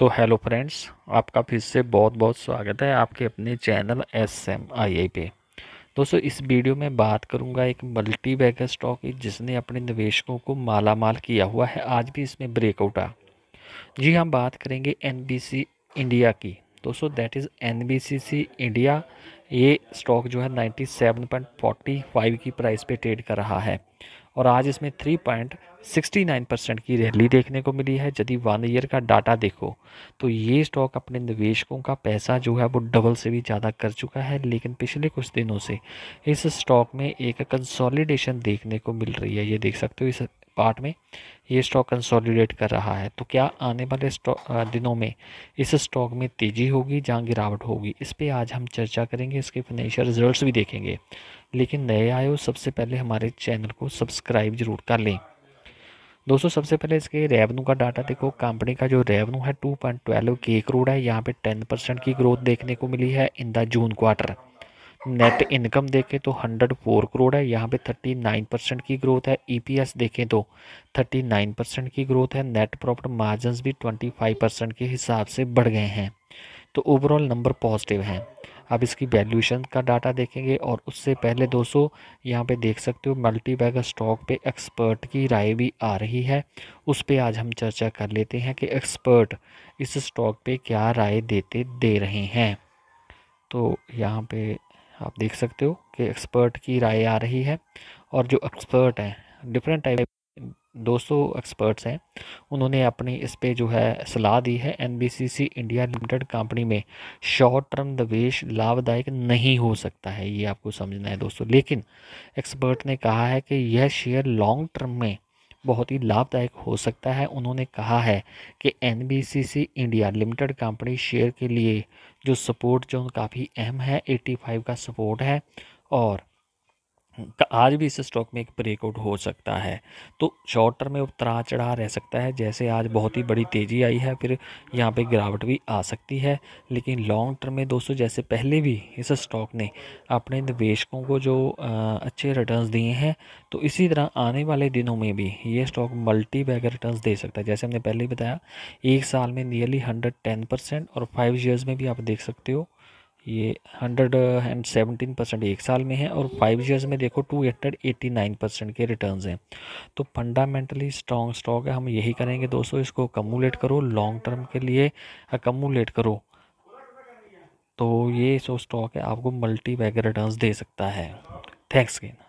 तो hello friends आपका फिर से बहुत बहुत स्वागत है आपके अपने channel S M I I पे दोस्तों इस वीडियो में बात करूंगा एक मल्टी बैगर स्टॉक की जिसने अपने निवेशकों को माला माल किया हुआ है आज भी इसमें ब्रेकआउट आ जी हम हाँ, बात करेंगे एन इंडिया की दोस्तों दैट इज़ एन इंडिया ये स्टॉक जो है फाइव की प्राइस पर ट्रेड कर रहा है और आज इसमें पॉइंट 69 परसेंट की रैली देखने को मिली है यदि वन ईयर का डाटा देखो तो ये स्टॉक अपने निवेशकों का पैसा जो है वो डबल से भी ज़्यादा कर चुका है लेकिन पिछले कुछ दिनों से इस स्टॉक में एक कंसोलिडेशन देखने को मिल रही है ये देख सकते हो इस पार्ट में ये स्टॉक कंसोलिडेट कर रहा है तो क्या आने वाले दिनों में इस स्टॉक में तेज़ी होगी जहाँ गिरावट होगी इस पर आज हम चर्चा करेंगे इसके फाइनेंशियल रिजल्ट भी देखेंगे लेकिन नए आए हो सबसे पहले हमारे चैनल को सब्सक्राइब जरूर कर लें दोस्तों सबसे पहले इसके रेवन्यू का डाटा देखो कंपनी का जो रेवन्यू है टू पॉइंट ट्वेल्व के करोड़ है यहाँ पे टेन परसेंट की ग्रोथ देखने को मिली है in the June quarter net income देखें तो हंड्रेड फोर करोड़ है यहाँ पे थर्टी नाइन परसेंट की ग्रोथ है ईपीएस e देखें तो थर्टी नाइन परसेंट की ग्रोथ है नेट प्रॉफिट मार्जिन भी ट्वेंटी फाइव परसेंट के हिसाब से बढ़ गए हैं तो ओवरऑल नंबर पॉजिटिव हैं आप इसकी वैल्यूशन का डाटा देखेंगे और उससे पहले दोस्तों यहाँ पे देख सकते हो मल्टीबैग स्टॉक पे एक्सपर्ट की राय भी आ रही है उस पर आज हम चर्चा कर लेते हैं कि एक्सपर्ट इस स्टॉक पे क्या राय देते दे रहे हैं तो यहाँ पे आप देख सकते हो कि एक्सपर्ट की राय आ रही है और जो एक्सपर्ट हैं डिफरेंट टाइप दो सौ एक्सपर्ट्स हैं उन्होंने अपनी इस पे जो है सलाह दी है एन इंडिया लिमिटेड कंपनी में शॉर्ट टर्म निवेश लाभदायक नहीं हो सकता है ये आपको समझना है दोस्तों लेकिन एक्सपर्ट ने कहा है कि यह शेयर लॉन्ग टर्म में बहुत ही लाभदायक हो सकता है उन्होंने कहा है कि N India limited company share के लिए जो सपोर्ट जोन काफ़ी अहम है 85 का सपोर्ट है और आज भी इस स्टॉक में एक ब्रेकआउट हो सकता है तो शॉर्ट टर्म में उतरा चढ़ा रह सकता है जैसे आज बहुत ही बड़ी तेज़ी आई है फिर यहाँ पे गिरावट भी आ सकती है लेकिन लॉन्ग टर्म में दोस्तों जैसे पहले भी इस स्टॉक ने अपने निवेशकों को जो अच्छे रिटर्न्स दिए हैं तो इसी तरह आने वाले दिनों में भी ये स्टॉक मल्टी बैग रिटर्न दे सकता है जैसे हमने पहले ही बताया एक साल में नियरली हंड्रेड टेन परसेंट और फाइव ईयर्स में भी आप देख सकते हो ये हंड्रेड एंड सेवनटीन परसेंट एक साल में है और फाइव ईयर्स में देखो two hundred eighty nine percent के रिटर्न्स हैं तो फंडामेंटली स्ट्रॉन्ग स्टॉक है हम यही करेंगे दोस्तों इसको कमुलेट करो लॉन्ग टर्म के लिए कमुलेट करो तो ये जो स्टॉक है आपको मल्टी बैगर रिटर्न दे सकता है थैंक्स गेन